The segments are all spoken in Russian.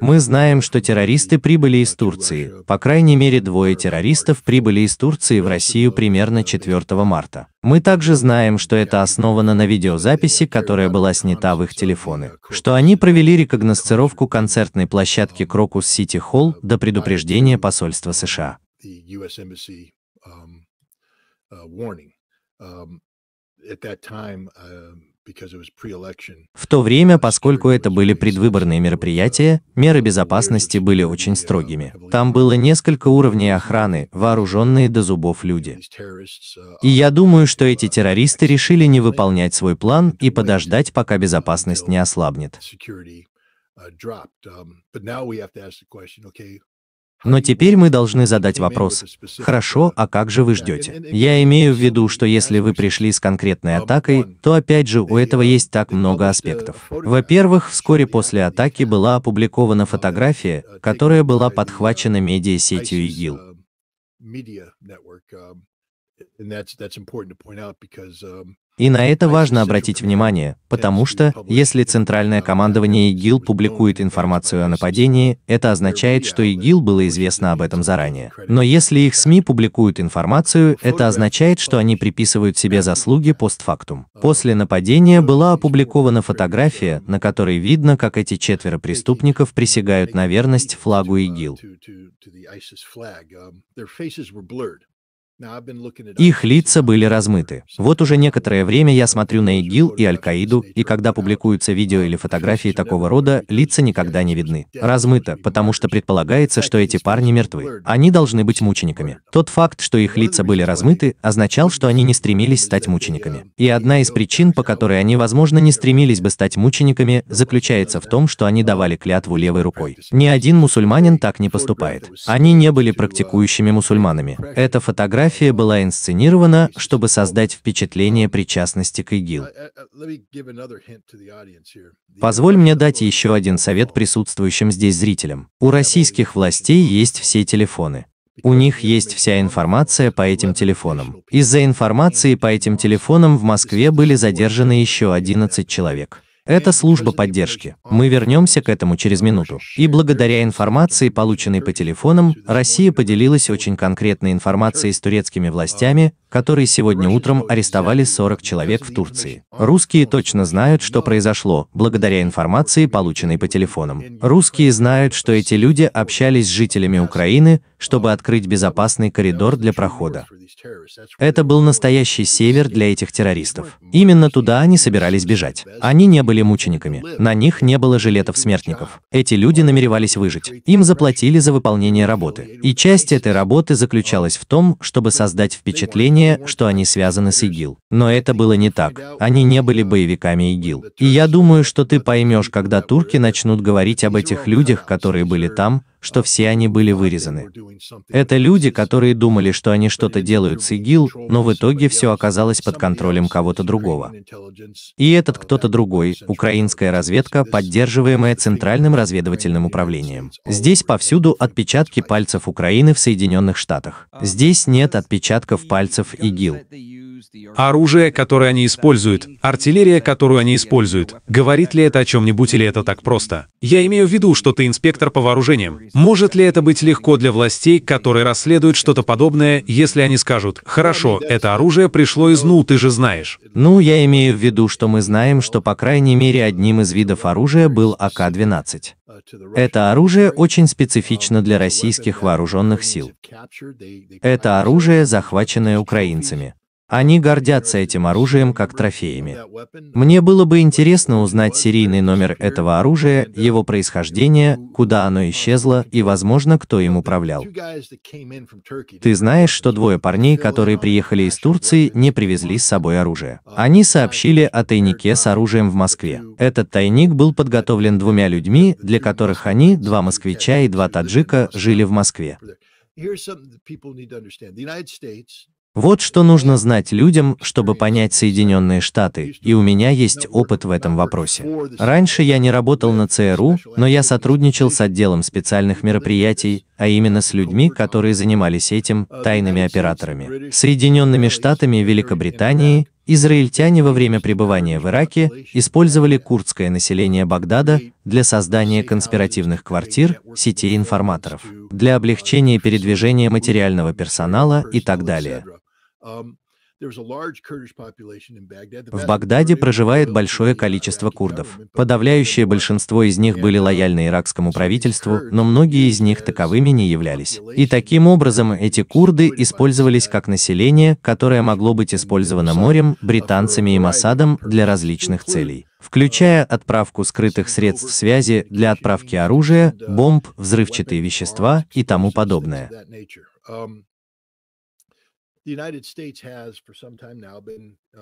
Мы знаем, что террористы прибыли из Турции. По крайней мере, двое террористов прибыли из Турции в Россию примерно 4 марта. Мы также знаем, что это основано на видеозаписи, которая была снята в их телефоны, что они провели рекогносцировку концертной площадки Крокус Сити Холл до предупреждения посольства США. Um, uh, um, at that time, uh, в то время, поскольку это были предвыборные мероприятия, меры безопасности были очень строгими. Там было несколько уровней охраны, вооруженные до зубов люди. И я думаю, что эти террористы решили не выполнять свой план и подождать, пока безопасность не ослабнет. Uh, но теперь мы должны задать вопрос. Хорошо, а как же вы ждете? Я имею в виду, что если вы пришли с конкретной атакой, то опять же у этого есть так много аспектов. Во-первых, вскоре после атаки была опубликована фотография, которая была подхвачена медиа-сетью ИГИЛ. И на это важно обратить внимание, потому что, если центральное командование ИГИЛ публикует информацию о нападении, это означает, что ИГИЛ было известно об этом заранее. Но если их СМИ публикуют информацию, это означает, что они приписывают себе заслуги постфактум. После нападения была опубликована фотография, на которой видно, как эти четверо преступников присягают на верность флагу ИГИЛ. Их лица были размыты. Вот уже некоторое время я смотрю на ИГИЛ и Аль-Каиду, и когда публикуются видео или фотографии такого рода, лица никогда не видны. Размыто, потому что предполагается, что эти парни мертвы. Они должны быть мучениками. Тот факт, что их лица были размыты, означал, что они не стремились стать мучениками. И одна из причин, по которой они, возможно, не стремились бы стать мучениками, заключается в том, что они давали клятву левой рукой. Ни один мусульманин так не поступает. Они не были практикующими мусульманами. Эта фотография биография была инсценирована, чтобы создать впечатление причастности к ИГИЛ. Позволь мне дать еще один совет присутствующим здесь зрителям. У российских властей есть все телефоны. У них есть вся информация по этим телефонам. Из-за информации по этим телефонам в Москве были задержаны еще 11 человек. Это служба поддержки. Мы вернемся к этому через минуту. И благодаря информации, полученной по телефонам, Россия поделилась очень конкретной информацией с турецкими властями, которые сегодня утром арестовали 40 человек в Турции. Русские точно знают, что произошло, благодаря информации, полученной по телефонам. Русские знают, что эти люди общались с жителями Украины, чтобы открыть безопасный коридор для прохода. Это был настоящий север для этих террористов. Именно туда они собирались бежать. Они не были мучениками. На них не было жилетов-смертников. Эти люди намеревались выжить. Им заплатили за выполнение работы. И часть этой работы заключалась в том, чтобы создать впечатление мнение, что они связаны с ИГИЛ. Но это было не так. Они не были боевиками ИГИЛ. И я думаю, что ты поймешь, когда турки начнут говорить об этих людях, которые были там, что все они были вырезаны. Это люди, которые думали, что они что-то делают с ИГИЛ, но в итоге все оказалось под контролем кого-то другого. И этот кто-то другой, украинская разведка, поддерживаемая Центральным разведывательным управлением. Здесь повсюду отпечатки пальцев Украины в Соединенных Штатах. Здесь нет отпечатков пальцев ИГИЛ. Оружие, которое они используют, артиллерия, которую они используют, говорит ли это о чем-нибудь или это так просто? Я имею в виду, что ты инспектор по вооружениям, может ли это быть легко для властей, которые расследуют что-то подобное, если они скажут, хорошо, это оружие пришло из НУ, ты же знаешь? Ну, я имею в виду, что мы знаем, что по крайней мере одним из видов оружия был АК-12. Это оружие очень специфично для российских вооруженных сил. Это оружие, захваченное украинцами. Они гордятся этим оружием как трофеями. Мне было бы интересно узнать серийный номер этого оружия, его происхождение, куда оно исчезло и, возможно, кто им управлял. Ты знаешь, что двое парней, которые приехали из Турции, не привезли с собой оружие. Они сообщили о тайнике с оружием в Москве. Этот тайник был подготовлен двумя людьми, для которых они, два москвича и два таджика, жили в Москве. Вот что нужно знать людям, чтобы понять Соединенные Штаты, и у меня есть опыт в этом вопросе. Раньше я не работал на ЦРУ, но я сотрудничал с отделом специальных мероприятий, а именно с людьми, которые занимались этим, тайными операторами. Соединенными Штатами и Великобританией, израильтяне во время пребывания в Ираке использовали курдское население Багдада для создания конспиративных квартир, сетей информаторов, для облегчения передвижения материального персонала и так далее. Um, В Багдаде проживает большое количество курдов. Подавляющее большинство из них были uh, лояльны иракскому правительству, но многие из них uh, таковыми не являлись. И таким образом эти курды использовались как население, которое могло быть использовано морем, британцами и Масадом для различных целей включая um, отправку скрытых средств связи для отправки оружия, uh, бомб, взрывчатые вещества и тому подобное. Uh,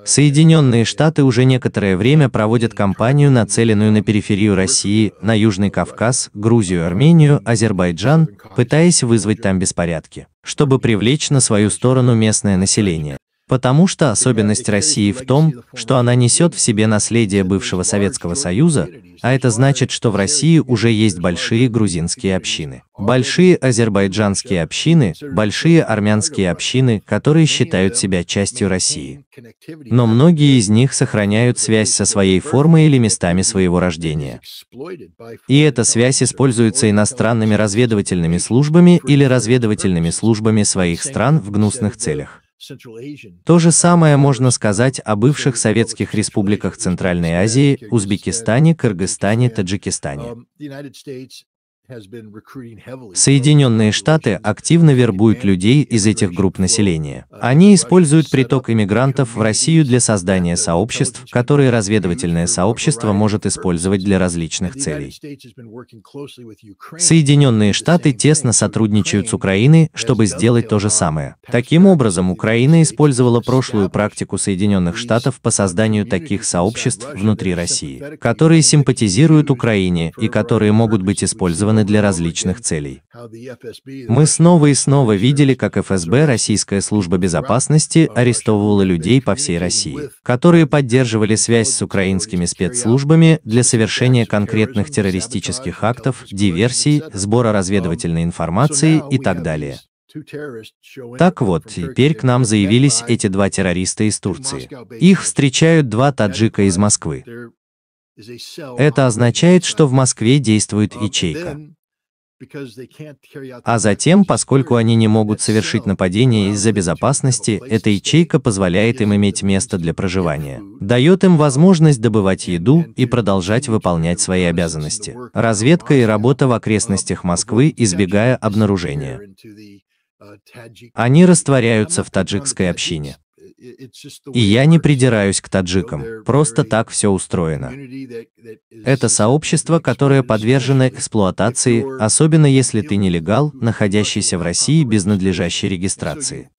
Соединенные Штаты уже некоторое время проводят кампанию, нацеленную на периферию России, uh, на Южный Кавказ, Грузию, Армению, Азербайджан, пытаясь вызвать там беспорядки, чтобы привлечь на свою сторону местное население. Потому что особенность России в том, что она несет в себе наследие бывшего Советского Союза, а это значит, что в России уже есть большие грузинские общины, большие азербайджанские общины, большие армянские общины, которые считают себя частью России. Но многие из них сохраняют связь со своей формой или местами своего рождения. И эта связь используется иностранными разведывательными службами или разведывательными службами своих стран в гнусных целях. То же самое можно сказать о бывших советских республиках Центральной Азии, Узбекистане, Кыргызстане, Таджикистане. Um, Соединенные Штаты активно вербуют людей из этих групп населения. Uh, Они используют приток иммигрантов в Россию для создания сообществ, которые разведывательное сообщество может использовать для различных целей. Соединенные Штаты тесно сотрудничают с Украиной, чтобы сделать то же самое. Таким образом, Украина использовала прошлую практику Соединенных Штатов по созданию таких сообществ внутри России, которые симпатизируют Украине и которые могут быть использованы планы для различных целей. Мы снова и снова видели, как ФСБ, Российская служба безопасности, арестовывала людей по всей России, которые поддерживали связь с украинскими спецслужбами для совершения конкретных террористических актов, диверсий, сбора разведывательной информации и так далее. Так вот, теперь к нам заявились эти два террориста из Турции. Их встречают два таджика из Москвы. Это означает, что в Москве действует ячейка. А затем, поскольку они не могут совершить нападение из-за безопасности, эта ячейка позволяет им иметь место для проживания, дает им возможность добывать еду и продолжать выполнять свои обязанности. Разведка и работа в окрестностях Москвы, избегая обнаружения. Они растворяются в таджикской общине. И я не придираюсь к таджикам, просто так все устроено. Это сообщество, которое подвержено эксплуатации, особенно если ты нелегал, находящийся в России без надлежащей регистрации.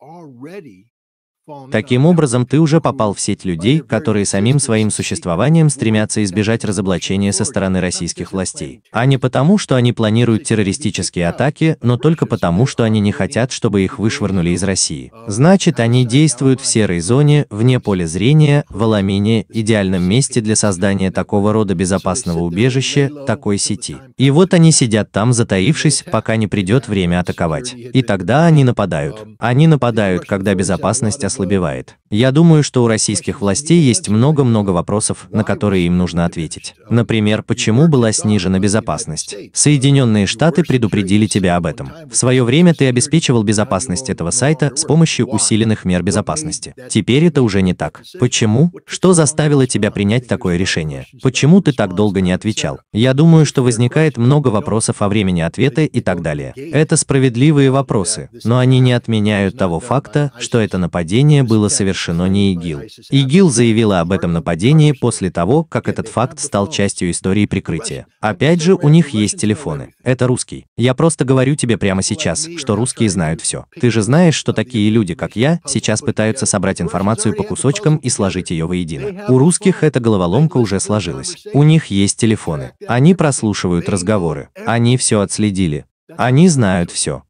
Таким образом, ты уже попал в сеть людей, которые самим своим существованием стремятся избежать разоблачения со стороны российских властей. А не потому, что они планируют террористические атаки, но только потому, что они не хотят, чтобы их вышвырнули из России. Э, значит, они действуют в серой зоне, вне поля зрения, в Аламине, э, идеальном месте для создания э, такого рода безопасного убежища, такой сети. И вот они сидят там, затаившись, пока не придет время атаковать. И тогда они нападают. Они нападают, когда безопасность ослабляется ослабевает. Я думаю, что у российских властей есть много-много вопросов, на которые им нужно ответить. Например, почему была снижена безопасность? Соединенные Штаты предупредили тебя об этом. В свое время ты обеспечивал безопасность этого сайта с помощью усиленных мер безопасности. Теперь это уже не так. Почему? Что заставило тебя принять такое решение? Почему ты так долго не отвечал? Я думаю, что возникает много вопросов о времени ответа и так далее. Это справедливые вопросы, но они не отменяют того факта, что это нападение нападение было совершено не ИГИЛ. ИГИЛ заявила об этом нападении после того, как этот факт стал частью истории прикрытия. Опять же, у них есть телефоны. Это русский. Я просто говорю тебе прямо сейчас, что русские знают все. Ты же знаешь, что такие люди, как я, сейчас пытаются собрать информацию по кусочкам и сложить ее воедино. У русских эта головоломка уже сложилась. У них есть телефоны. Они прослушивают разговоры. Они все отследили. Они знают все.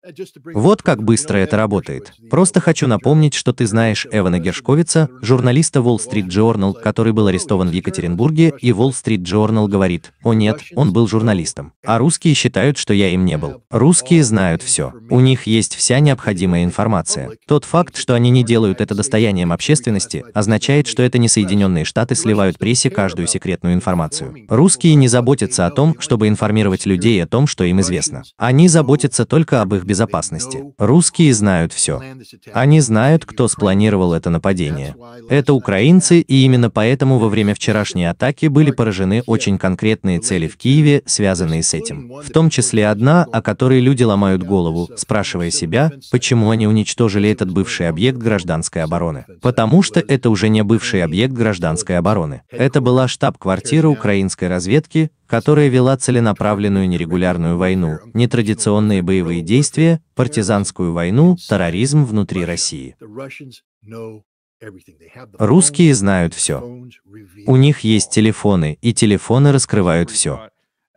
Вот как быстро это работает. Просто хочу напомнить, что ты знаешь Эвана Гершковица, журналиста Wall Street Journal, который был арестован в Екатеринбурге, и Wall Street Journal говорит, о нет, он был журналистом. А русские считают, что я им не был. Русские знают все. У них есть вся необходимая информация. Тот факт, что они не делают это достоянием общественности, означает, что это не Соединенные Штаты сливают прессе каждую секретную информацию. Русские не заботятся о том, чтобы информировать людей о том, что им известно. Они заботятся только об их безопасности. Русские знают все. Они знают, кто спланировал это нападение. Это украинцы, и именно поэтому во время вчерашней атаки были поражены очень конкретные цели в Киеве, связанные с этим. В том числе одна, о которой люди ломают голову, спрашивая себя, почему они уничтожили этот бывший объект гражданской обороны. Потому что это уже не бывший объект гражданской обороны. Это была штаб-квартира украинской разведки, которая вела целенаправленную нерегулярную войну, нетрадиционные боевые действия, партизанскую войну, терроризм внутри России. Русские знают все. У них есть телефоны, и телефоны раскрывают все.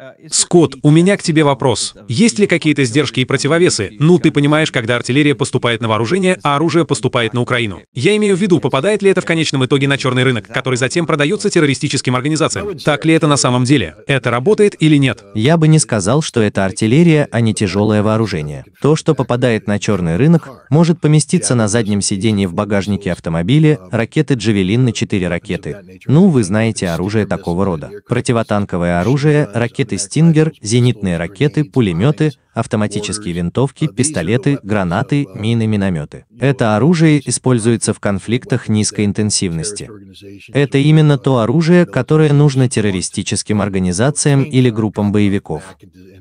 Э, Скотт, у меня к тебе вопрос. Есть ли какие-то сдержки и противовесы? Ну, ты понимаешь, когда артиллерия поступает на вооружение, а оружие поступает на Украину. Я имею в виду, попадает ли это в конечном итоге на черный рынок, который затем продается террористическим организациям. Так ли это на самом деле? Это работает или нет? Я бы не сказал, что это артиллерия, а не тяжелое вооружение. То, что попадает на черный рынок, может поместиться на заднем сидении в багажнике автомобиля, ракеты Джавелин на 4 ракеты. Ну, вы знаете оружие такого рода. Противотанковое оружие, ракеты ракеты «Стингер», зенитные ракеты, пулеметы, автоматические винтовки, пистолеты, гранаты, мины, минометы. Это оружие используется в конфликтах низкой интенсивности. Это именно то оружие, которое нужно террористическим организациям или группам боевиков.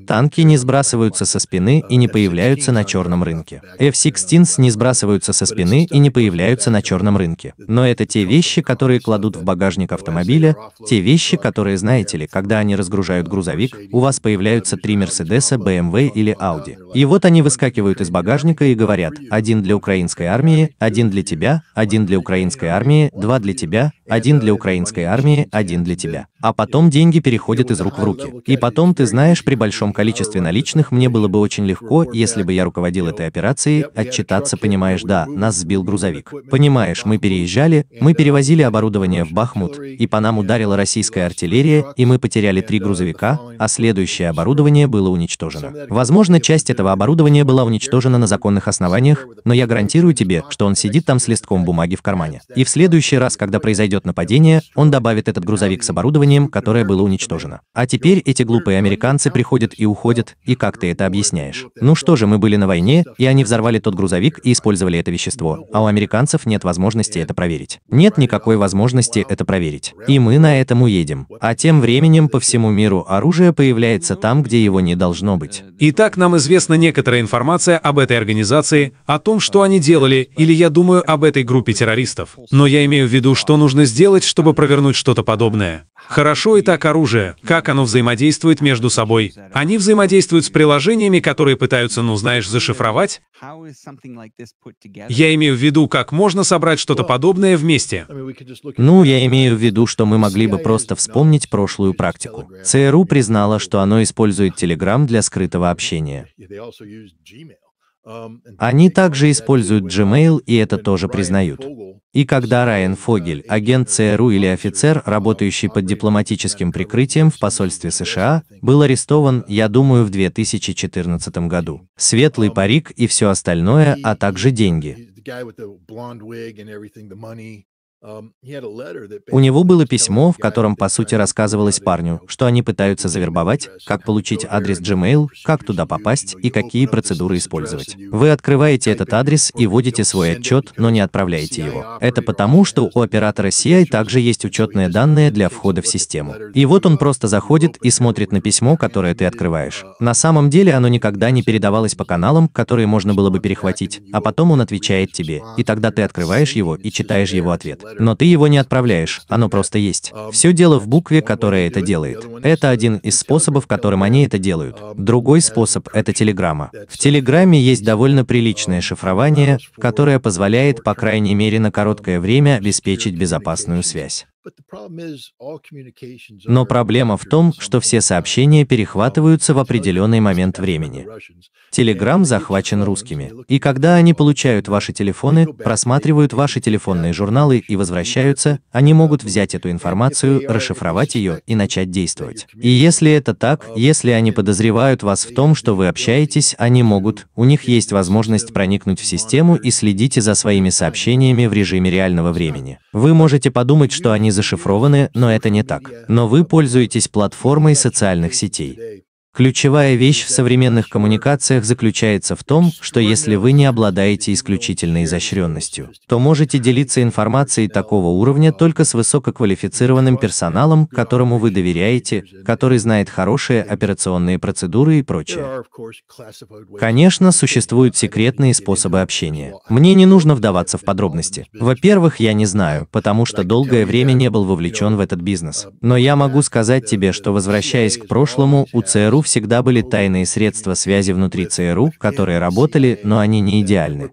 Танки не сбрасываются со спины и не появляются на черном рынке. f 16 не сбрасываются со спины и не появляются на черном рынке. Но это те вещи, которые кладут в багажник автомобиля, те вещи, которые, знаете ли, когда они разгружают грузовик, у вас появляются три Мерседеса, BMW и или Audi. И вот они выскакивают из багажника и говорят, один для украинской армии, один для тебя, один для украинской армии, два для тебя, один для украинской армии, один для тебя. А потом деньги переходят из рук в руки. И потом, ты знаешь, при большом количестве наличных мне было бы очень легко, если бы я руководил этой операцией, отчитаться, понимаешь, да, нас сбил грузовик. Понимаешь, мы переезжали, мы перевозили оборудование в Бахмут, и по нам ударила российская артиллерия, и мы потеряли три грузовика, а следующее оборудование было уничтожено. Возможно, часть этого оборудования была уничтожена на законных основаниях, но я гарантирую тебе, что он сидит там с листком бумаги в кармане. И в следующий раз, когда произойдет произойдет нападение, он добавит этот грузовик с оборудованием, которое было уничтожено. А теперь эти глупые американцы приходят и уходят, и как ты это объясняешь? Ну что же, мы были на войне, и они взорвали тот грузовик и использовали это вещество, а у американцев нет возможности это проверить. Нет никакой возможности это проверить. И мы на этом уедем. А тем временем по всему миру оружие появляется там, где его не должно быть. Итак, нам известна некоторая информация об этой организации, о том, что они делали, или я думаю об этой группе террористов. Но я имею в виду, что нужно нужно сделать, чтобы провернуть что-то подобное. Хорошо и так оружие, как оно взаимодействует между собой. Они взаимодействуют с приложениями, которые пытаются, ну знаешь, зашифровать. Я имею в виду, как можно собрать что-то подобное вместе. Ну, я имею в виду, что мы могли бы просто вспомнить прошлую практику. ЦРУ признала, что оно использует Telegram для скрытого общения. Они также используют Gmail, и это тоже признают. И когда Райан Фогель, агент ЦРУ или офицер, работающий под дипломатическим прикрытием в посольстве США, был арестован, я думаю, в 2014 году. Светлый парик и все остальное, а также деньги. У него было письмо, в котором по сути рассказывалось парню, что они пытаются завербовать, как получить адрес Gmail, как туда попасть и какие процедуры использовать. Вы открываете этот адрес и вводите свой отчет, но не отправляете его. Это потому, что у оператора CI также есть учетные данные для входа в систему. И вот он uh, просто заходит и смотрит на письмо, которое ты открываешь. Uh, на самом деле оно никогда не передавалось по каналам, которые можно было бы перехватить, а потом он отвечает тебе, и тогда ты открываешь его и читаешь его ответ но ты его не отправляешь, оно просто есть. Все дело в букве, которая это делает. Это один из способов, которым они это делают. Другой способ – это телеграмма. В телеграмме есть довольно приличное шифрование, которое позволяет, по крайней мере на короткое время, обеспечить безопасную связь. Но проблема в том, что все сообщения перехватываются в определенный момент времени. Телеграм захвачен русскими. И когда они получают ваши телефоны, просматривают ваши телефонные журналы и возвращаются, они могут взять эту информацию, расшифровать ее и начать действовать. И если это так, если они подозревают вас в том, что вы общаетесь, они могут, у них есть возможность проникнуть в систему и следите за своими сообщениями в режиме реального времени. Вы можете подумать, что они зашифрованы, но это не так. Но вы пользуетесь платформой социальных сетей. Ключевая вещь в современных коммуникациях заключается в том, что если вы не обладаете исключительной изощренностью, то можете делиться информацией такого уровня только с высококвалифицированным персоналом, которому вы доверяете, который знает хорошие операционные процедуры и прочее. Конечно, существуют секретные способы общения. Мне не нужно вдаваться в подробности. Во-первых, я не знаю, потому что долгое время не был вовлечен в этот бизнес. Но я могу сказать тебе, что возвращаясь к прошлому, у ЦРУ всегда были тайные средства связи внутри ЦРУ, которые работали, но они не идеальны.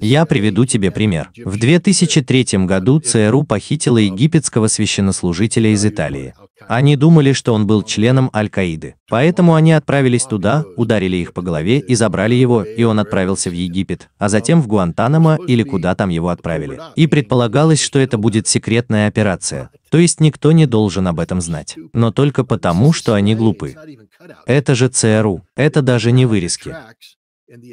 Я приведу тебе пример. В 2003 году ЦРУ похитила египетского священнослужителя из Италии. Они думали, что он был членом Аль-Каиды. Поэтому они отправились туда, ударили их по голове и забрали его, и он отправился в Египет, а затем в Гуантанамо или куда там его отправили. И предполагалось, что это будет секретная операция. То есть никто не должен об этом знать. Но только потому, что они глупы. Это же ЦРУ. Это даже не вырезки.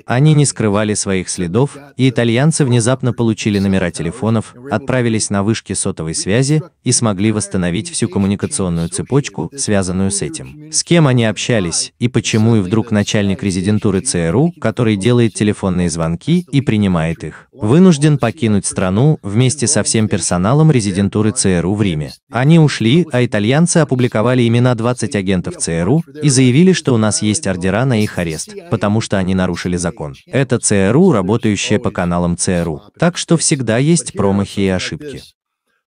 Они не скрывали своих следов, и итальянцы внезапно получили номера телефонов, отправились на вышки сотовой связи и смогли восстановить всю коммуникационную цепочку, связанную с этим. С кем они общались, и почему и вдруг начальник резидентуры ЦРУ, который делает телефонные звонки и принимает их вынужден покинуть страну вместе со всем персоналом резидентуры ЦРУ в Риме. Они ушли, а итальянцы опубликовали имена 20 агентов ЦРУ и заявили, что у нас есть ордера на их арест, потому что они нарушили закон. Это ЦРУ, работающее по каналам ЦРУ. Так что всегда есть промахи и ошибки.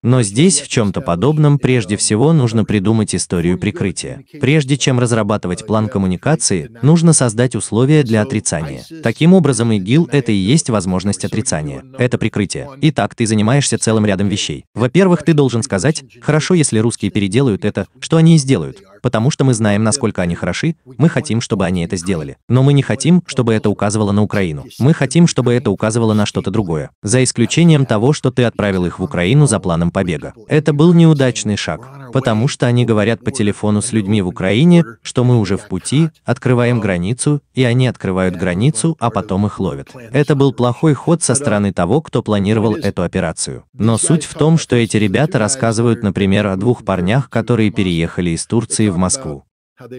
Но здесь в чем-то подобном прежде всего нужно придумать историю прикрытия. Прежде чем разрабатывать план коммуникации, нужно создать условия для отрицания. Таким образом, ИГИЛ – это и есть возможность отрицания. Это прикрытие. Итак, ты занимаешься целым рядом вещей. Во-первых, ты должен сказать, хорошо, если русские переделают это, что они и сделают потому что мы знаем, насколько они хороши, мы хотим, чтобы они это сделали. Но мы не хотим, чтобы это указывало на Украину. Мы хотим, чтобы это указывало на что-то другое. За исключением того, что ты отправил их в Украину за планом побега. Это был неудачный шаг потому что они говорят по телефону с людьми в Украине, что мы уже в пути, открываем границу, и они открывают границу, а потом их ловят. Это был плохой ход со стороны того, кто планировал эту операцию. Но суть в том, что эти ребята рассказывают, например, о двух парнях, которые переехали из Турции в Москву.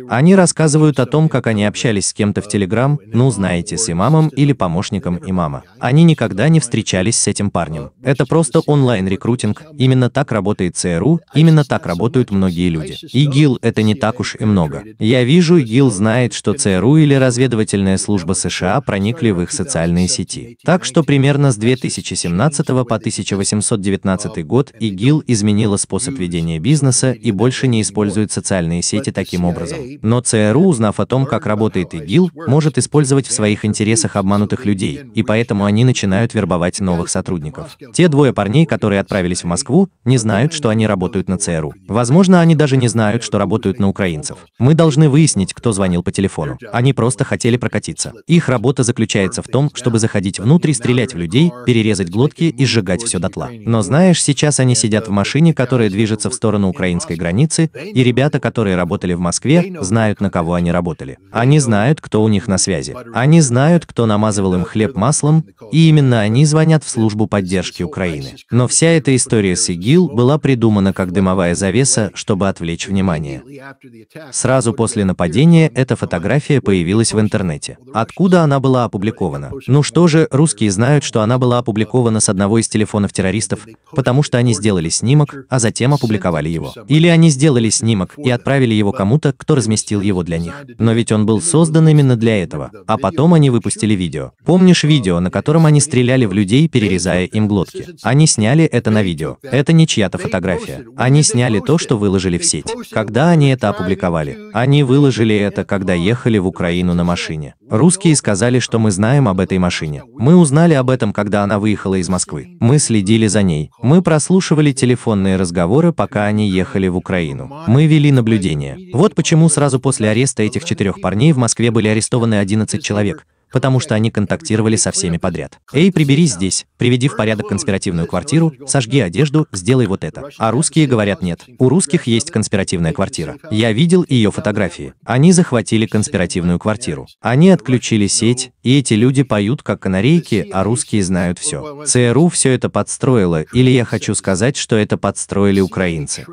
Они рассказывают о том, как они общались с кем-то в Телеграм, ну, ну знаете, с имамом или помощником имама. Они никогда не встречались с этим uh, парнем. Это просто онлайн-рекрутинг, именно так работает ЦРУ, именно так работают многие люди. ИГИЛ это не так уж и много. Я вижу, ИГИЛ знает, что ЦРУ или разведывательная служба США проникли в их социальные сети. Так что примерно с 2017 по 1819 год ИГИЛ изменила способ ведения бизнеса и больше не использует социальные сети таким образом образом. Но ЦРУ, узнав о том, как работает ИГИЛ, может использовать в своих интересах обманутых людей, и поэтому они начинают вербовать новых сотрудников. Те двое парней, которые отправились в Москву, не знают, что они работают на ЦРУ. Возможно, они даже не знают, что работают на украинцев. Мы должны выяснить, кто звонил по телефону. Они просто хотели прокатиться. Их работа заключается в том, чтобы заходить внутрь стрелять в людей, перерезать глотки и сжигать все дотла. Но знаешь, сейчас они сидят в машине, которая движется в сторону украинской границы, и ребята, которые работали в Москве, Москве, знают, на кого они работали. Они знают, кто у них на связи. Они знают, кто намазывал им хлеб маслом, и именно они звонят в службу поддержки Украины. Но вся эта история с ИГИЛ была придумана как дымовая завеса, чтобы отвлечь внимание. Сразу после нападения эта фотография появилась в интернете. Откуда она была опубликована? Ну что же, русские знают, что она была опубликована с одного из телефонов террористов, потому что они сделали снимок, а затем опубликовали его. Или они сделали снимок и отправили его кому-то, кто разместил его для них. Но ведь он был создан именно для этого. А потом они выпустили видео. Помнишь видео, на котором они стреляли в людей, перерезая им глотки? Они сняли это на видео. Это не чья-то фотография. Они сняли то, что выложили в сеть. Когда они это опубликовали? Они выложили это, когда ехали в Украину на машине. Русские сказали, что мы знаем об этой машине. Мы узнали об этом, когда она выехала из Москвы. Мы следили за ней. Мы прослушивали телефонные разговоры, пока они ехали в Украину. Мы вели наблюдение. Вот почему почему сразу после ареста этих четырех парней в Москве были арестованы 11 человек, потому что они контактировали со всеми подряд. «Эй, приберись здесь, приведи в порядок конспиративную квартиру, сожги одежду, сделай вот это». А русские говорят нет. У русских есть конспиративная квартира. Я видел ее фотографии. Они захватили конспиративную квартиру. Они отключили сеть, и эти люди поют как канарейки, а русские знают все. ЦРУ все это подстроило, или я хочу сказать, что это подстроили украинцы.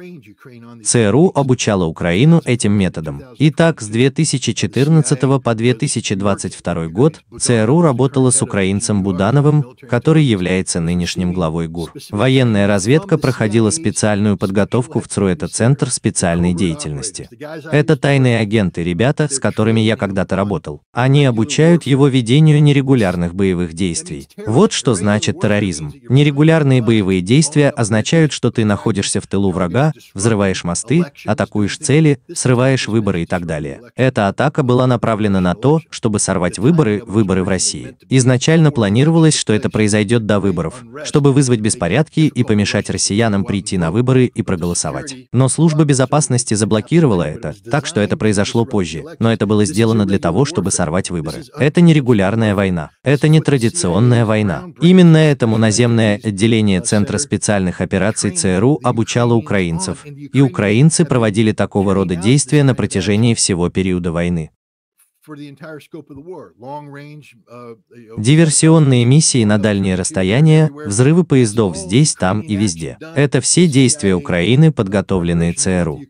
ЦРУ обучала Украину этим методом. Итак, с 2014 по 2022 год год ЦРУ работала с украинцем Будановым, который является нынешним главой ГУР. Военная разведка проходила специальную подготовку в ЦРУ, это Центр специальной деятельности. Это тайные агенты, ребята, с которыми я когда-то работал. Они обучают его ведению нерегулярных боевых действий. Вот что значит терроризм. Нерегулярные боевые действия означают, что ты находишься в тылу врага, взрываешь мосты, атакуешь цели, срываешь выборы и так далее. Эта атака была направлена на то, чтобы сорвать выборы выборы, выборы в России. Изначально планировалось, что это произойдет до выборов, чтобы вызвать беспорядки и помешать россиянам прийти на выборы и проголосовать. Но служба безопасности заблокировала это, так что это произошло позже, но это было сделано для того, чтобы сорвать выборы. Это не регулярная война, это не традиционная война. Именно этому наземное отделение Центра специальных операций ЦРУ обучало украинцев, и украинцы проводили такого рода действия на протяжении всего периода войны. Uh, Диверсионные uh, миссии на uh, дальние расстояния, взрывы поездов здесь, там и везде. Это все действия Украины, подготовленные ЦРУ.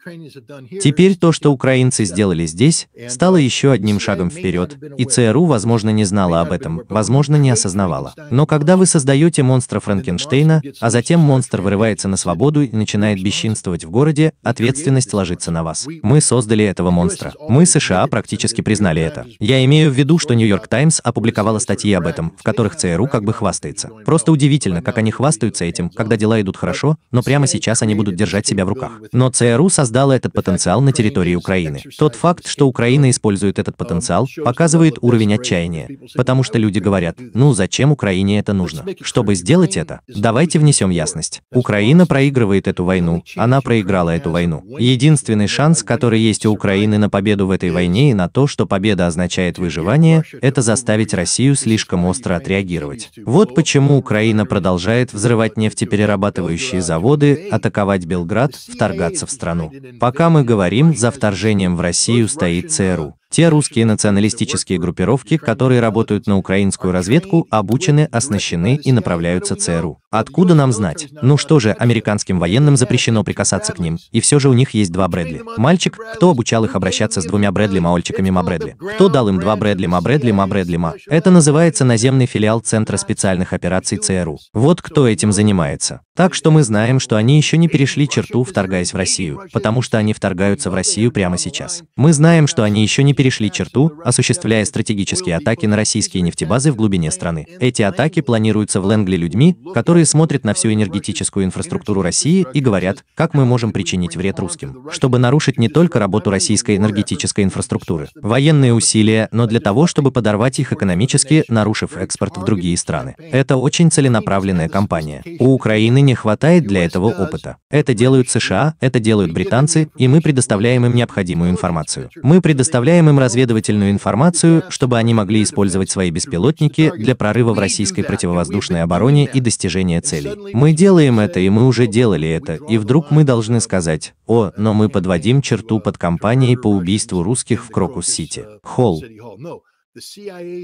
Теперь то, что украинцы сделали здесь, стало еще одним шагом вперед, и ЦРУ, возможно, не знала об этом, возможно, не осознавала. Но когда вы создаете монстра Франкенштейна, а затем монстр вырывается на свободу и начинает бесчинствовать в городе, ответственность ложится на вас. Мы создали этого монстра. Мы, США, практически признали это это. Я имею в виду, что Нью-Йорк Таймс опубликовала статьи об этом, в которых ЦРУ как бы хвастается. Просто удивительно, как они хвастаются этим, когда дела идут хорошо, но прямо сейчас они будут держать себя в руках. Но ЦРУ создала этот потенциал на территории Украины. Тот факт, что Украина использует этот потенциал, показывает уровень отчаяния, потому что люди говорят, ну зачем Украине это нужно? Чтобы сделать это, давайте внесем ясность. Украина проигрывает эту войну, она проиграла эту войну. Единственный шанс, который есть у Украины на победу в этой войне и на то, что победа победа означает выживание, это заставить Россию слишком остро отреагировать. Вот почему Украина продолжает взрывать нефтеперерабатывающие заводы, атаковать Белград, вторгаться в страну. Пока мы говорим, за вторжением в Россию стоит ЦРУ. Те русские националистические группировки, которые работают на украинскую разведку, обучены, оснащены и направляются ЦРУ. Откуда нам знать? Ну что же, американским военным запрещено прикасаться к ним, и все же у них есть два Брэдли. Мальчик, кто обучал их обращаться с двумя Брэдли Маольчиками Ма Брэдли? Кто дал им два Брэдли Ма Брэдли Ма Брэдли Ма? Это называется наземный филиал Центра специальных операций ЦРУ. Вот кто этим занимается. Так что мы знаем, что они еще не перешли черту, вторгаясь в Россию, потому что они вторгаются в Россию прямо сейчас. Мы знаем, что они еще не перешли черту, осуществляя стратегические атаки на российские нефтебазы в глубине страны. Эти атаки планируются в Ленгли людьми, которые смотрят на всю энергетическую инфраструктуру России и говорят, как мы можем причинить вред русским, чтобы нарушить не только работу российской энергетической инфраструктуры, военные усилия, но для того, чтобы подорвать их экономически, нарушив экспорт в другие страны. Это очень целенаправленная кампания. У Украины ныне хватает для этого опыта. Это делают США, это делают британцы, и мы предоставляем им необходимую информацию. Мы предоставляем им разведывательную информацию, чтобы они могли использовать свои беспилотники для прорыва в российской противовоздушной обороне и достижения целей. Мы делаем это, и мы уже делали это, и вдруг мы должны сказать, о, но мы подводим черту под компанией по убийству русских в Крокус-Сити. Холл.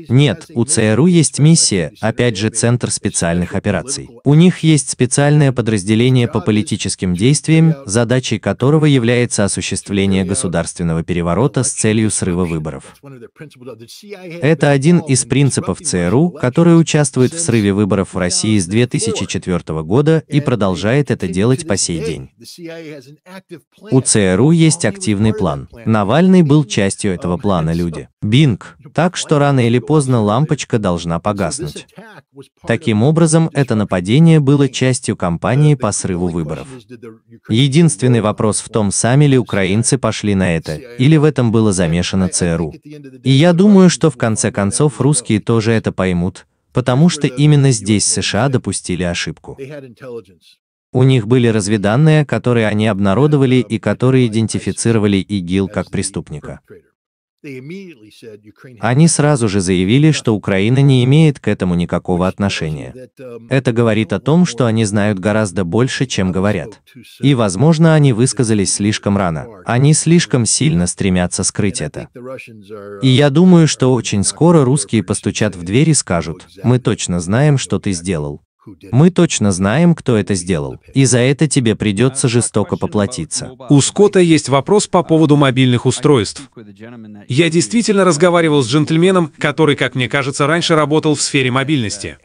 Нет, у ЦРУ есть миссия, опять же Центр специальных операций. У них есть специальное подразделение по политическим действиям, задачей которого является осуществление государственного переворота с целью срыва выборов. Это один из принципов ЦРУ, который участвует в срыве выборов в России с 2004 года и продолжает это делать по сей день. У ЦРУ есть активный план. Навальный был частью этого плана, люди. Бинг. Так что рано или поздно лампочка должна погаснуть. Таким образом, это нападение было частью кампании по срыву выборов. Единственный вопрос в том, сами ли украинцы пошли на это, или в этом было замешано ЦРУ. И я думаю, что в конце концов русские тоже это поймут, потому что именно здесь США допустили ошибку. У них были разведанные, которые они обнародовали и которые идентифицировали ИГИЛ как преступника. Они сразу же заявили, что Украина не имеет к этому никакого отношения. Um, это говорит о том, что они знают гораздо больше, чем говорят. И, возможно, они высказались слишком рано. Они слишком сильно стремятся скрыть это. И я uh, думаю, что очень скоро русские постучат в дверь и скажут, мы точно знаем, что ты сделал. Мы точно знаем, кто это сделал, и за это тебе придется жестоко поплатиться. У Скотта есть вопрос по поводу мобильных устройств. Я действительно разговаривал с джентльменом, который, как мне кажется, раньше работал в сфере мобильности.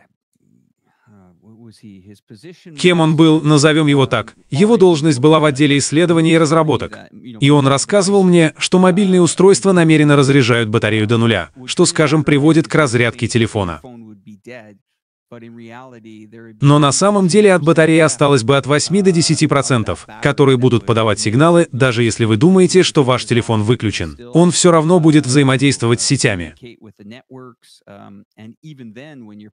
Кем он был, назовем его так. Его должность была в отделе исследований и разработок. И он рассказывал мне, что мобильные устройства намеренно разряжают батарею до нуля, что, скажем, приводит к разрядке телефона. Но на самом деле от батареи осталось бы от 8 до 10%, процентов, которые будут подавать сигналы, даже если вы думаете, что ваш телефон выключен. Он все равно будет взаимодействовать с сетями. Um,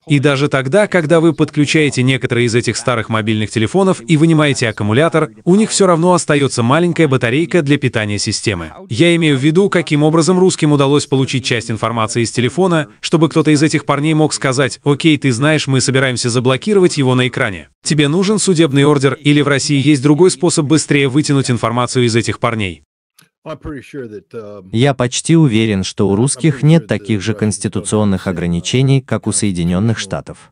и даже тогда, когда вы подключаете некоторые из этих старых мобильных телефонов и вынимаете аккумулятор, у них все равно остается маленькая батарейка для питания системы. Я имею в виду, каким образом русским удалось получить часть информации из телефона, чтобы кто-то из этих парней мог сказать, окей, ты знаешь, знаешь, мы собираемся заблокировать его на экране. Тебе нужен судебный ордер или в России есть другой способ быстрее вытянуть информацию из этих парней? Um, Я почти уверен, что у русских нет таких же конституционных ограничений, как у Соединенных Штатов.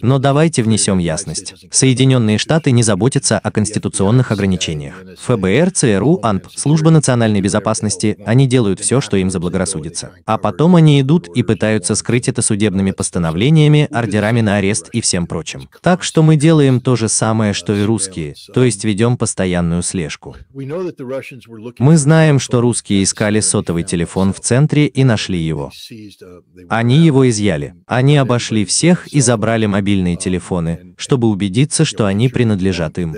Но давайте внесем ясность. Соединенные Штаты не заботятся о конституционных ограничениях. ФБР, ЦРУ, АНП, Служба национальной безопасности, они делают все, что им заблагорассудится. А потом они идут и пытаются скрыть это судебными постановлениями, ордерами на арест и всем прочим. Так что мы делаем то же самое, uh, что и русские, то есть ведем постоянную слежку. Мы знаем, что русские искали сотовый телефон в центре и нашли его. Они его изъяли. Они обошли всех и забрали мобильные телефоны, чтобы убедиться, что они принадлежат им.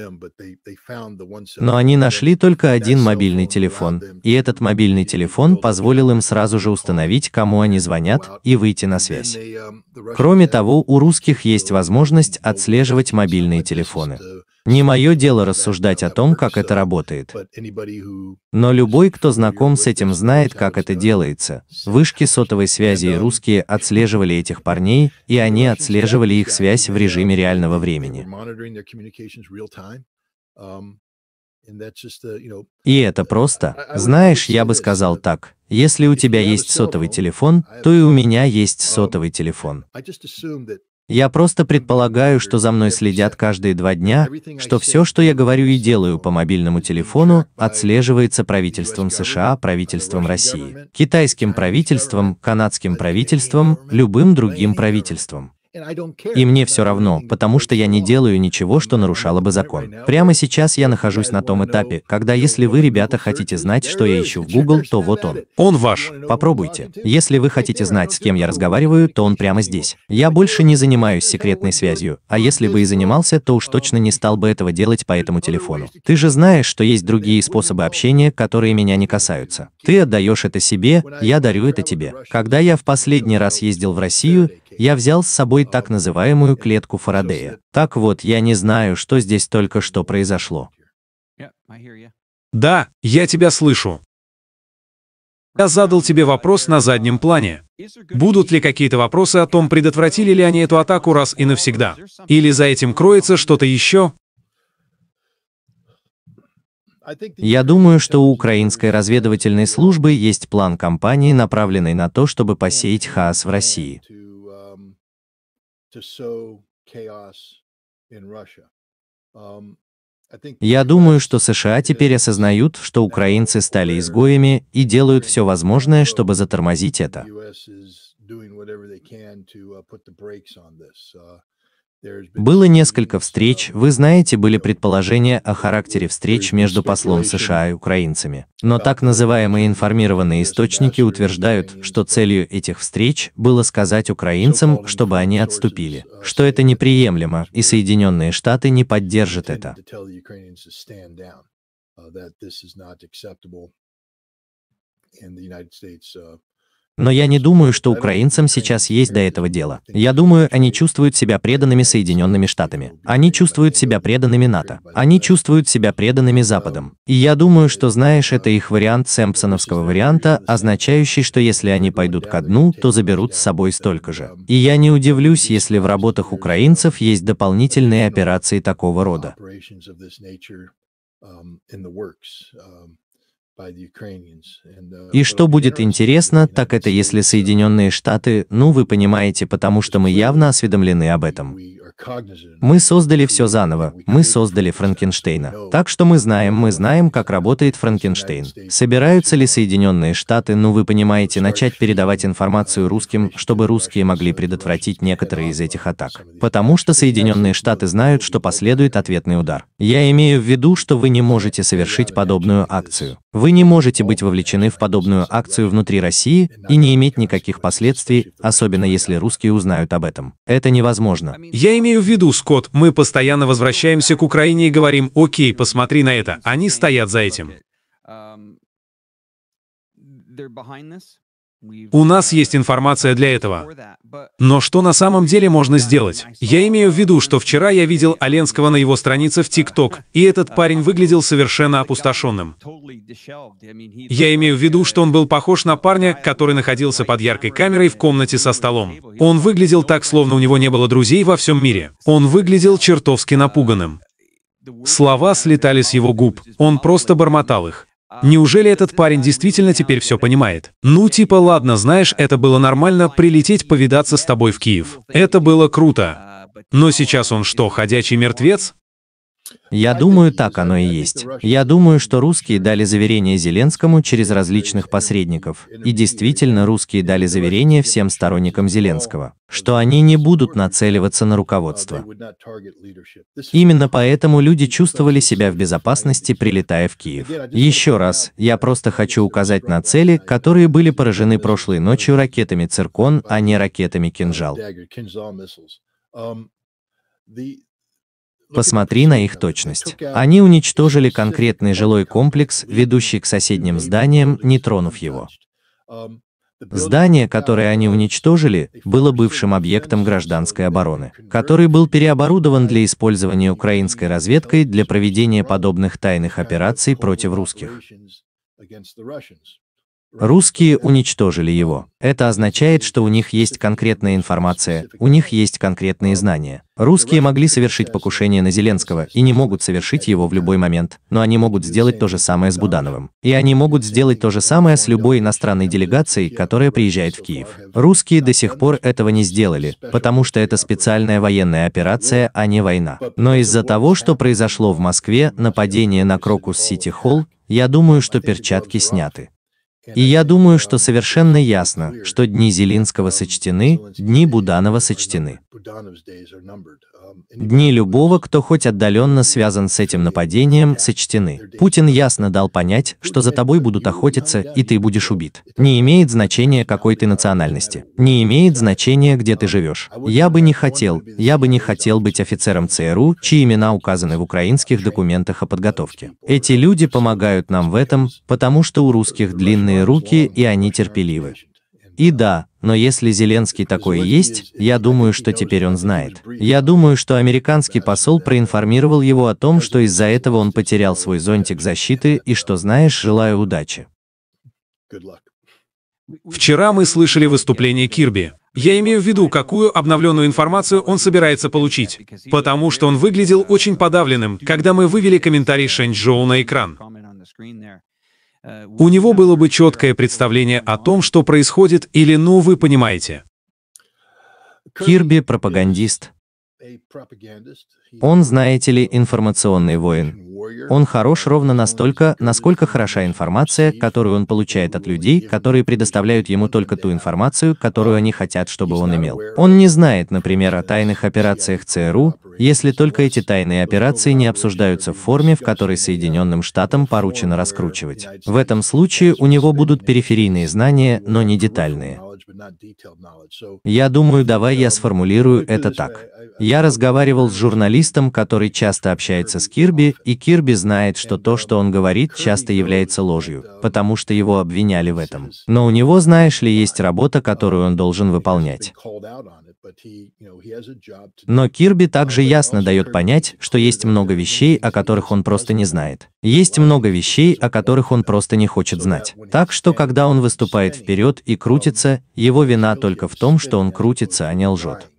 Но они нашли только один мобильный телефон, и этот мобильный телефон позволил им сразу же установить, кому они звонят, и выйти на связь. Кроме того, у русских есть возможность отслеживать мобильные телефоны. Не мое дело рассуждать о том, как это работает. Но любой, кто знаком с этим, знает, как это делается. Вышки сотовой связи и русские отслеживали этих парней, и они отслеживали их связь в режиме реального времени. И это просто, знаешь, я бы сказал так, если у тебя есть сотовый телефон, то и у меня есть сотовый телефон. Я просто предполагаю, что за мной следят каждые два дня, что все, что я говорю и делаю по мобильному телефону, отслеживается правительством США, правительством России, китайским правительством, канадским правительством, любым другим правительством. И мне все равно, потому что я не делаю ничего, что нарушало бы закон. Прямо сейчас я нахожусь на том этапе, когда если вы, ребята, хотите знать, что я ищу в Google, то вот он. Он ваш. Попробуйте. Если вы хотите знать, с кем я разговариваю, то он прямо здесь. Я больше не занимаюсь секретной связью, а если бы и занимался, то уж точно не стал бы этого делать по этому телефону. Ты же знаешь, что есть другие способы общения, которые меня не касаются. Ты отдаешь это себе, я дарю это тебе. Когда я в последний раз ездил в Россию, я взял с собой так называемую клетку Фарадея. Так вот, я не знаю, что здесь только что произошло. Да, я тебя слышу. Я задал тебе вопрос на заднем плане. Будут ли какие-то вопросы о том, предотвратили ли они эту атаку раз и навсегда? Или за этим кроется что-то еще? Я думаю, что у украинской разведывательной службы есть план кампании, направленный на то, чтобы посеять хаос в России. Um, Я думаю, что США теперь осознают, что украинцы стали изгоями и делают все возможное, чтобы затормозить это. Было несколько встреч, вы знаете, были предположения о характере встреч между послом США и украинцами. Но так называемые информированные источники утверждают, что целью этих встреч было сказать украинцам, чтобы они отступили, что это неприемлемо, и Соединенные Штаты не поддержат это. Но я не думаю, что украинцам сейчас есть до этого дела. Я думаю, они чувствуют себя преданными Соединенными Штатами. Они чувствуют себя преданными НАТО. Они чувствуют себя преданными Западом. И я думаю, что знаешь, это их вариант сэмпсоновского варианта, означающий, что если они пойдут ко дну, то заберут с собой столько же. И я не удивлюсь, если в работах украинцев есть дополнительные операции такого рода. Uh, И что будет интересно, так это если Соединенные Штаты, ну вы понимаете, потому что мы явно осведомлены об этом. Мы создали все заново, мы создали Франкенштейна. Так что мы знаем, мы знаем, как работает Франкенштейн. Собираются ли Соединенные Штаты, ну вы понимаете, начать передавать информацию uh, русским, чтобы русские могли предотвратить некоторые из uh, этих атак? Потому что Соединенные Штаты знают, что последует ответный удар. Я имею в виду, что вы не можете совершить подобную акцию. Вы вы не можете быть вовлечены в подобную акцию внутри России и не иметь никаких последствий, особенно если русские узнают об этом. Это невозможно. Я имею в виду, Скотт, мы постоянно возвращаемся к Украине и говорим, окей, посмотри на это, они стоят за этим. У нас есть информация для этого. Но что на самом деле можно сделать? Я имею в виду, что вчера я видел Оленского на его странице в ТикТок, uh, и этот uh, парень uh, выглядел совершенно опустошенным. Я имею в виду, что он был похож на парня, который находился под яркой камерой в комнате со столом. Он выглядел так, словно у него не было друзей во всем мире. Он выглядел чертовски напуганным. Слова слетали с его губ, он просто бормотал их. Неужели этот парень действительно теперь все понимает? Ну типа ладно, знаешь, это было нормально прилететь повидаться с тобой в Киев. Это было круто. Но сейчас он что, ходячий мертвец? Я думаю, так оно и есть. Я думаю, что русские дали заверение Зеленскому через различных посредников. И действительно, русские дали заверение всем сторонникам Зеленского, что они не будут нацеливаться на руководство. Именно поэтому люди чувствовали себя в безопасности, прилетая в Киев. Еще раз, я просто хочу указать на цели, которые были поражены прошлой ночью ракетами «Циркон», а не ракетами «Кинжал». Посмотри на их точность. Они уничтожили конкретный жилой комплекс, ведущий к соседним зданиям, не тронув его. Здание, которое они уничтожили, было бывшим объектом гражданской обороны, который был переоборудован для использования украинской разведкой для проведения подобных тайных операций против русских. Русские уничтожили его. Это означает, что у них есть конкретная информация, у них есть конкретные знания. Русские могли совершить покушение на Зеленского и не могут совершить его в любой момент, но они могут сделать то же самое с Будановым. И они могут сделать то же самое с любой иностранной делегацией, которая приезжает в Киев. Русские до сих пор этого не сделали, потому что это специальная военная операция, а не война. Но из-за того, что произошло в Москве, нападение на Крокус Сити Холл, я думаю, что перчатки сняты. И я думаю, что совершенно ясно, что дни Зелинского сочтены, дни Буданова сочтены. Дни любого, кто хоть отдаленно связан с этим нападением, сочтены. Путин ясно дал понять, что за тобой будут охотиться, и ты будешь убит. Не имеет значения, какой ты национальности. Не имеет значения, где ты живешь. Я бы не хотел, я бы не хотел быть офицером ЦРУ, чьи имена указаны в украинских документах о подготовке. Эти люди помогают нам в этом, потому что у русских длинные руки, и они терпеливы. И да, но если Зеленский такой и есть, я думаю, что теперь он знает. Я думаю, что американский посол проинформировал его о том, что из-за этого он потерял свой зонтик защиты и что, знаешь, желаю удачи. Вчера мы слышали выступление Кирби. Я имею в виду, какую обновленную информацию он собирается получить. Потому что он выглядел очень подавленным, когда мы вывели комментарий Шэньчжоу на экран у него было бы четкое э, представление о том, что происходит, или ну вы понимаете. Кирби — пропагандист. Он, знаете ли, информационный воин. Он хорош ровно настолько, насколько хороша информация, которую он получает от людей, которые предоставляют ему только ту информацию, которую они хотят, чтобы он имел. Он не знает, например, о тайных операциях ЦРУ, если только эти тайные операции не обсуждаются в форме, в которой Соединенным Штатам поручено раскручивать. В этом случае у него будут периферийные знания, но не детальные. Я думаю, давай я сформулирую это так. Я разговаривал с журналистом, который часто общается с Кирби, и Кирби знает, что то, uh, что он говорит, часто является ложью, uh, потому что его обвиняли в этом. Но у него, знаешь ли, есть работа, uh, которую он должен выполнять. Но Кирби также ясно дает понять, что есть много вещей, о которых он просто не знает. Есть много вещей, о которых он просто не хочет знать. Так что, когда он выступает вперед и крутится, его вина только в том, что он крутится, а не лжет.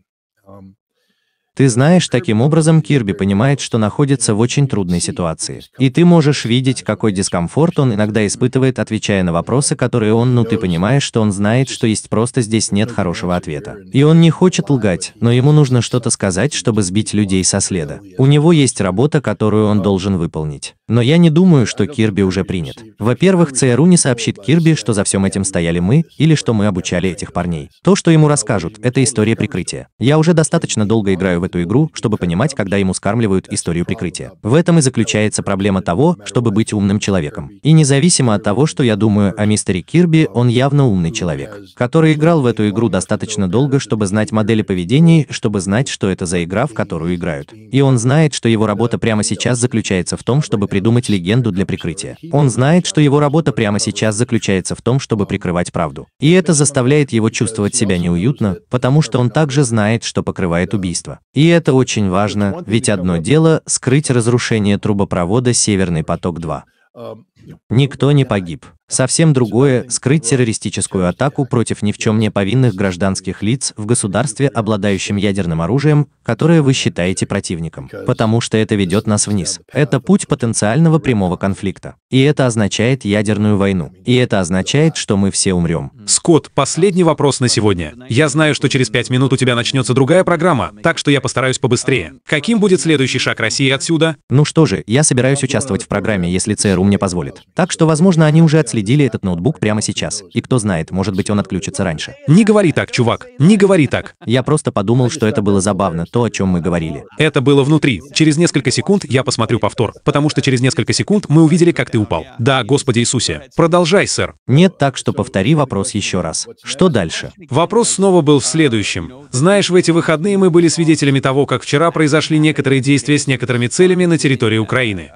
Ты знаешь, таким образом Кирби понимает, что находится в очень трудной ситуации. И ты можешь видеть, какой дискомфорт он иногда испытывает, отвечая на вопросы, которые он, ну ты понимаешь, что он знает, что есть просто здесь нет хорошего ответа. И он не хочет лгать, но ему нужно что-то сказать, чтобы сбить людей со следа. У него есть работа, которую он должен выполнить. Но я не думаю, что Кирби уже принят. Во-первых, ЦРУ не сообщит Кирби, что за всем этим стояли мы, или что мы обучали этих парней. То, что ему расскажут, это история прикрытия. Я уже достаточно долго играю в эту игру, чтобы понимать, когда ему скармливают историю прикрытия. В этом и заключается проблема того, чтобы быть умным человеком. И независимо от того, что я думаю о мистере Кирби, он явно умный человек, который играл в эту игру достаточно долго, чтобы знать модели поведений, чтобы знать, что это за игра, в которую играют. И он знает, что его работа прямо сейчас заключается в том, чтобы придумать легенду для прикрытия. Он знает, что его работа прямо сейчас заключается в том, чтобы прикрывать правду. И это заставляет его чувствовать себя неуютно, потому что он также знает, что покрывает убийство. И это очень важно, ведь одно дело скрыть разрушение трубопровода Северный поток-2. Эм, Никто не погиб. Совсем другое – скрыть террористическую атаку против ни в чем не повинных гражданских лиц в государстве, обладающем ядерным оружием, которое вы считаете противником. Потому что это ведет нас вниз. Это путь потенциального прямого конфликта. И это означает ядерную войну. И это означает, что мы все умрем. Скотт, последний вопрос на сегодня. Я знаю, что через пять минут у тебя начнется другая программа, так что я постараюсь побыстрее. Каким будет следующий шаг России отсюда? Ну что же, я собираюсь участвовать в программе, если ЦРУ мне позволит. Так что, возможно, они уже отследили отследили этот ноутбук прямо сейчас. И кто знает, может быть он отключится раньше. Не говори так, чувак. Не говори так. Я просто подумал, что это было забавно, то, о чем мы говорили. Это было внутри. Через несколько секунд я посмотрю повтор, потому что через несколько секунд мы увидели, как ты упал. Да, Господи Иисусе. Продолжай, сэр. Нет, так что повтори вопрос еще раз. Что дальше? Вопрос снова был в следующем. Знаешь, в эти выходные мы были свидетелями того, как вчера произошли некоторые действия с некоторыми целями на территории Украины.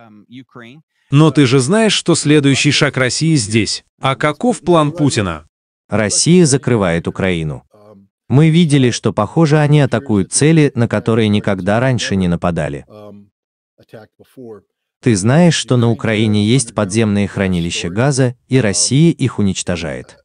Но ты же знаешь, что следующий шаг России здесь. А каков план Путина? Россия закрывает Украину. Мы видели, что, похоже, они атакуют цели, на которые никогда раньше не нападали. Ты знаешь, что на Украине есть подземные хранилища газа, и Россия их уничтожает.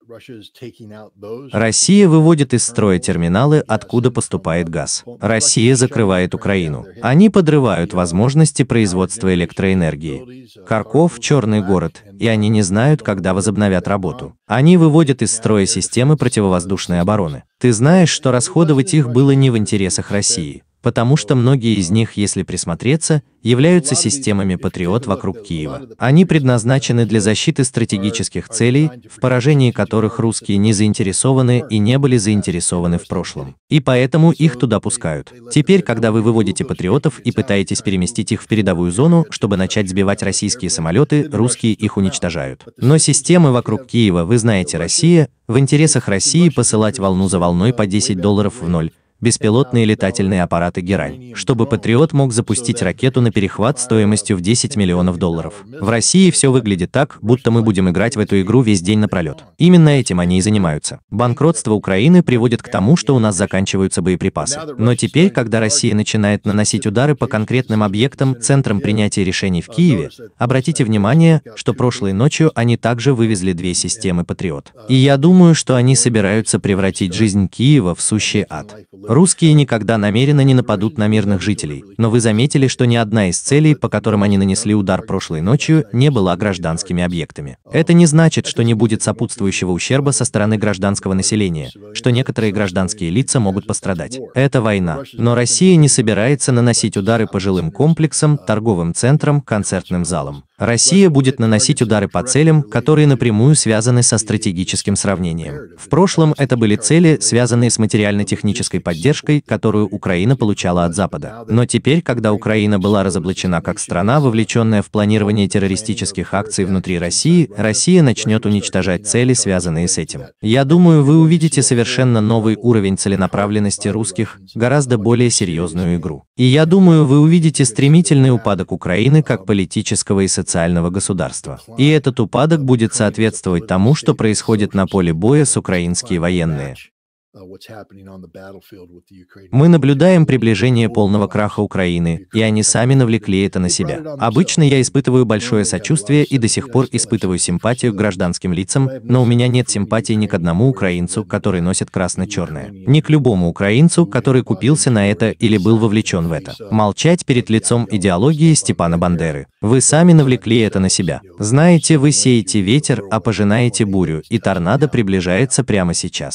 Россия выводит из строя терминалы, откуда поступает газ. Россия закрывает Украину. Они подрывают возможности производства электроэнергии. Карков uh, – черный город, и они не знают, когда возобновят работу. Они выводят из строя системы противовоздушной обороны. Ты знаешь, что расходовать их было не в интересах России потому что многие из них, если присмотреться, являются системами «Патриот» вокруг Киева. Они предназначены для защиты стратегических целей, в поражении которых русские не заинтересованы и не были заинтересованы в прошлом. И поэтому их туда пускают. Теперь, когда вы выводите «Патриотов» и пытаетесь переместить их в передовую зону, чтобы начать сбивать российские самолеты, русские их уничтожают. Но системы вокруг Киева, вы знаете, Россия, в интересах России посылать волну за волной по 10 долларов в ноль, беспилотные летательные аппараты «Гераль», чтобы «Патриот» мог запустить ракету на перехват стоимостью в 10 миллионов долларов. В России все выглядит так, будто мы будем играть в эту игру весь день напролет. Именно этим они и занимаются. Банкротство Украины приводит к тому, что у нас заканчиваются боеприпасы. Но теперь, когда Россия начинает наносить удары по конкретным объектам, центрам принятия решений в Киеве, обратите внимание, что прошлой ночью они также вывезли две системы «Патриот». И я думаю, что они собираются превратить жизнь Киева в сущий ад. Русские никогда намеренно не нападут на мирных жителей, но вы заметили, что ни одна из целей, по которым они нанесли удар прошлой ночью, не была гражданскими объектами. Это не значит, что не будет сопутствующего ущерба со стороны гражданского населения, что некоторые гражданские лица могут пострадать. Это война. Но Россия не собирается наносить удары по жилым комплексам, торговым центрам, концертным залам. Россия будет наносить удары по целям, которые напрямую связаны со стратегическим сравнением. В прошлом это были цели, связанные с материально-технической поддержкой поддержкой, которую Украина получала от Запада. Но теперь, когда Украина была разоблачена как страна, вовлеченная в планирование террористических акций внутри России, Россия начнет уничтожать цели, связанные с этим. Я думаю, вы увидите совершенно новый уровень целенаправленности русских, гораздо более серьезную игру. И я думаю, вы увидите стремительный упадок Украины как политического и социального государства. И этот упадок будет соответствовать тому, что происходит на поле боя с украинские военные. Uh, Мы наблюдаем приближение полного краха Украины, и они сами навлекли это на себя. Обычно я испытываю большое сочувствие и до сих пор испытываю симпатию к гражданским лицам, но у меня нет симпатии ни к одному украинцу, который носит красно-черное, ни к любому украинцу, который купился на это или был вовлечен в это. Молчать перед лицом идеологии Степана Бандеры. Вы сами навлекли это на себя. Знаете, вы сеете ветер, а пожинаете бурю, и торнадо приближается прямо сейчас.